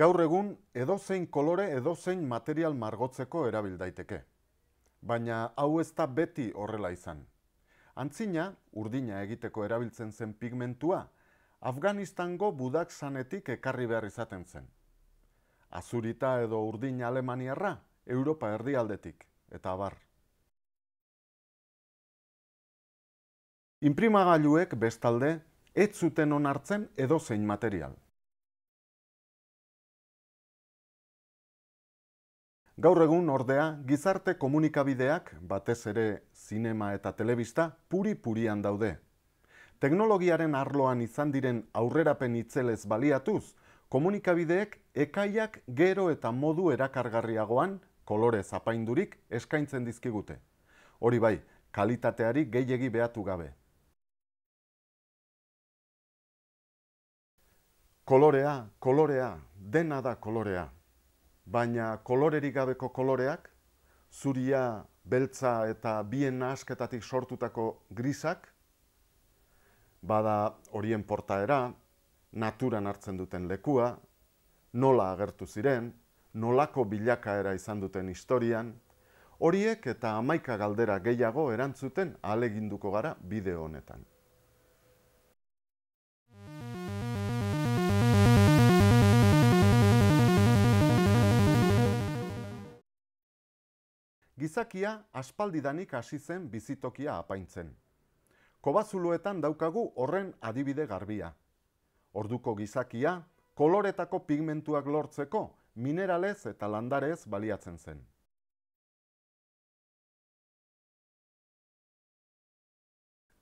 Gaur egun, edozein kolore edozein material margotzeko erabil daiteke. Baina hau ez da beti horrela izan. Antzina, urdina egiteko erabiltzen zen pigmentua, Afganistango budak sanetik ekarri behar izaten zen. Azurita edo urdin alemaniarra, Europa erdialdetik, eta abar. Inprimagailuek bestalde, ez zuten onartzen edozein material. Gaur egun ordea, gizarte komunikabideak, batez ere sinema eta telebista, puri-purian daude. Teknologiaren arloan izan diren aurrerapen itzelez baliatuz, komunikabideek ekaiak gero eta modu erakargarriagoan, kolore zapaindurik, eskaintzen dizkigute. Hori bai, kalitateari gehiegi behatu gabe. Kolorea, kolorea, dena da kolorea baina kolorerik gabeko koloreak, zuria, beltza eta bien nahasketatik sortutako grisak, bada horien portaera, naturan hartzen duten lekua, nola agertu ziren, nolako bilakaera izan duten historian, horiek eta amaika galdera gehiago erantzuten aleginduko gara bideo honetan. gizakia aspaldidanik hasi zen bizitokia apaintzen. Kobazuluetan daukagu horren adibide garbia. Orduko gizakia koloretako pigmentuak lortzeko mineralez eta landarez baliatzen zen.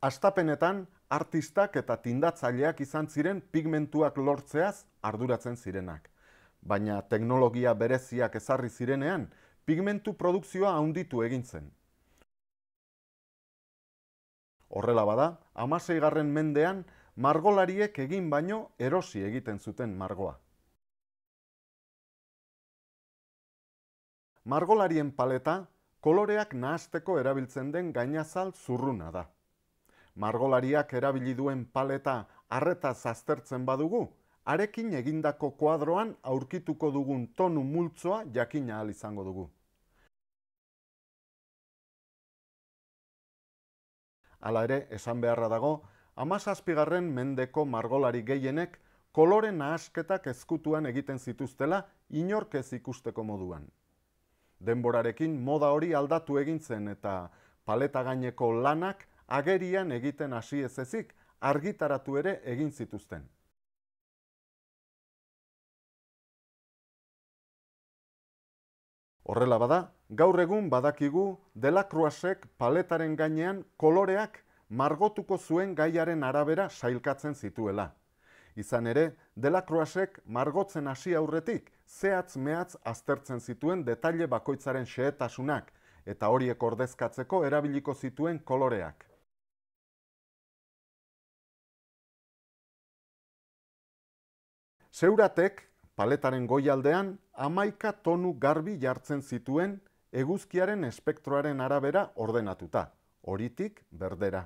Astapenetan, artistak eta tindatzaileak izan ziren pigmentuak lortzeaz arduratzen zirenak. Baina teknologia bereziak ezarri zirenean, pigmentu produkzioa haunditu egin zen. Horrela bada, amaseigarren mendean, margolariek egin baino erosi egiten zuten margoa. Margolarien paleta, koloreak nahazteko erabiltzen den gainazal zurruna da. Margolariak erabili duen paleta harreta zaztertzen badugu, arekin egindako kuadroan aurkituko dugun tonu multzoa jakina al izango dugu. Ala ere, esan beharra dago, amazazpigarren mendeko margolari gehienek kolore nahasketak ezkutuan egiten zituztela inork ez ikusteko moduan. Denborarekin moda hori aldatu egintzen eta paleta gaineko lanak agerian egiten hasi ezik argitaratu ere egin zituzten. Horrela bada, gaur egun badakigu Delacroixek paletaren gainean koloreak margotuko zuen gaiaren arabera sailkatzen zituela. Izan ere, Delacroixek margotzen hasi aurretik zehatz mehatz aztertzen zituen detalle bakoitzaren xehetasunak eta horiek ordezkatzeko erabiliko zituen koloreak. Zeuratek, paletaren goialdean amaika tonu garbi jartzen zituen eguzkiaren espektroaren arabera ordenatuta, horitik berdera.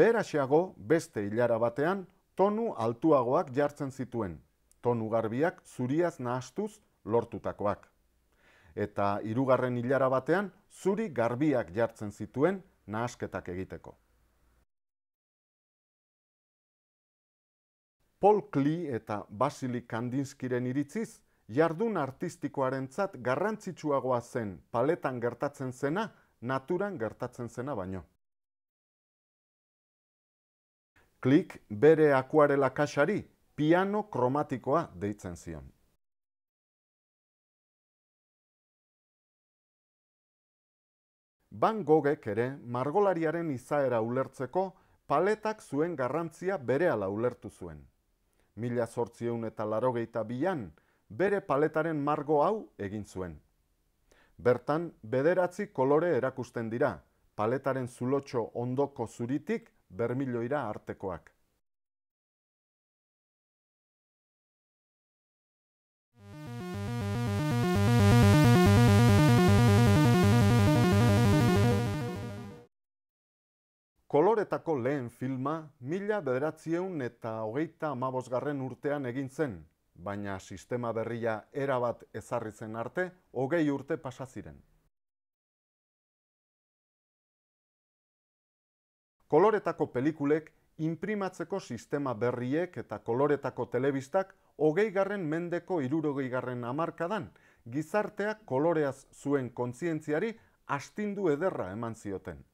Beheraxeago beste hilara batean tonu altuagoak jartzen zituen, tonu garbiak zuriaz nahastuz lortutakoak. Eta hirugarren hilara batean zuri garbiak jartzen zituen nahasketak egiteko. Paul Klee eta Basili Kandinskiren iritziz, jardun artistikoarentzat garrantzitsuagoa zen paletan gertatzen zena, naturan gertatzen zena baino. Klik bere akuarela kasari piano kromatikoa deitzen zion. Van gogek ere margolariaren izaera ulertzeko paletak zuen garrantzia berehala ulertu zuen mila zortzieun eta larogeita bilan, bere paletaren margo hau egin zuen. Bertan, bederatzi kolore erakusten dira, paletaren zulotxo ondoko zuritik bermiloira artekoak. Koloretako lehen filma mila bederatzieun eta hogeita amabosgarren urtean egin zen, baina sistema berria erabat ezarritzen arte, hogei urte ziren Koloretako pelikulek, imprimatzeko sistema berriek eta koloretako telebistak hogei garren mendeko irurogei garren amarkadan, gizarteak koloreaz zuen kontzientziari astindu ederra eman zioten.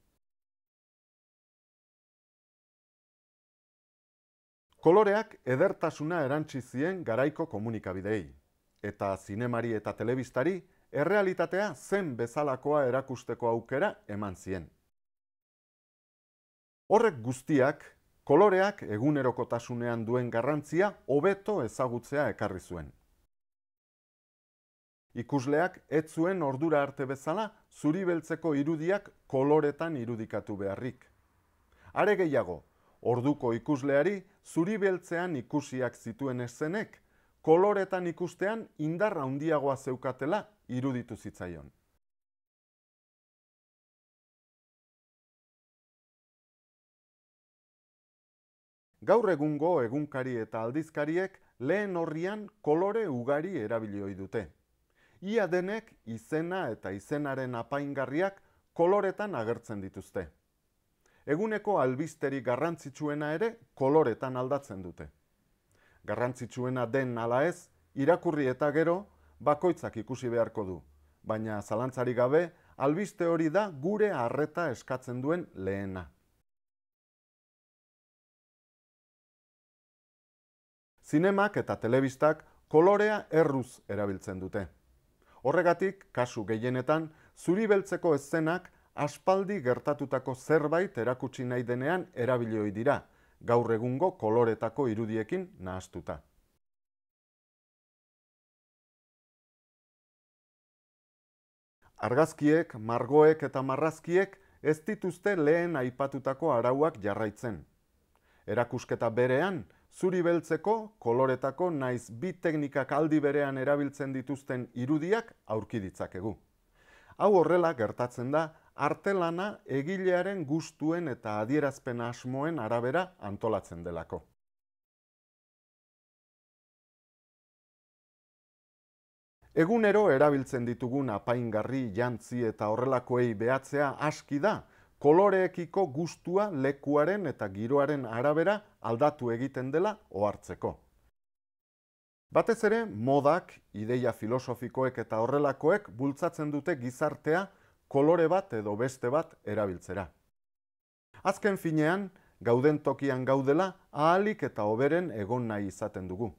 Koloreak edertasuna erantsi zien garaiko komunikabidei eta zinemari eta telebistari errealitatea zen bezalakoa erakusteko aukera eman zien. Horrek guztiak, koloreak egunerokotasunean duen garrantzia hobeto ezagutzea ekarri zuen. Ikusleak ez zuen ordura arte bezala zuri beltzeko irudiak koloretan irudikatu beharrik. Are gehiago, Orduko ikusleari zuri beltzean ikusiak zituen esenek, koloretan ikustean indarra handiagoa zeukatela iruditu zitzaion. Gaur egungo egunkari eta aldizkariek lehen horrian kolore ugari erabilioi dute. Ia denek izena eta izenaren apaingarriak koloretan agertzen dituzte eguneko albisteri garrantzitsuena ere koloretan aldatzen dute. Garrantzitsuena den ala ez, irakurri eta gero, bakoitzak ikusi beharko du, baina zalantzari gabe, albiste hori da gure harreta eskatzen duen lehena. Zinemak eta telebistak kolorea erruz erabiltzen dute. Horregatik, kasu gehienetan, zuri beltzeko eszenak aspaldi gertatutako zerbait erakutsi nahi denean erabilioi dira, gaur egungo koloretako irudiekin nahastuta. Argazkiek, margoek eta marrazkiek ez dituzte lehen aipatutako arauak jarraitzen. Erakusketa berean, zuri beltzeko, koloretako naiz bi teknikak aldi berean erabiltzen dituzten irudiak aurki Hau horrela gertatzen da artelana egilearen gustuen eta adierazpen asmoen arabera antolatzen delako. Egunero erabiltzen ditugun apaingarri, jantzi eta horrelakoei behatzea aski da, koloreekiko gustua lekuaren eta giroaren arabera aldatu egiten dela ohartzeko. Batez ere, modak, ideia filosofikoek eta horrelakoek bultzatzen dute gizartea kolore bat edo beste bat erabiltzera. Azken finean, gauden tokian gaudela, ahalik eta oberen egon nahi izaten dugu.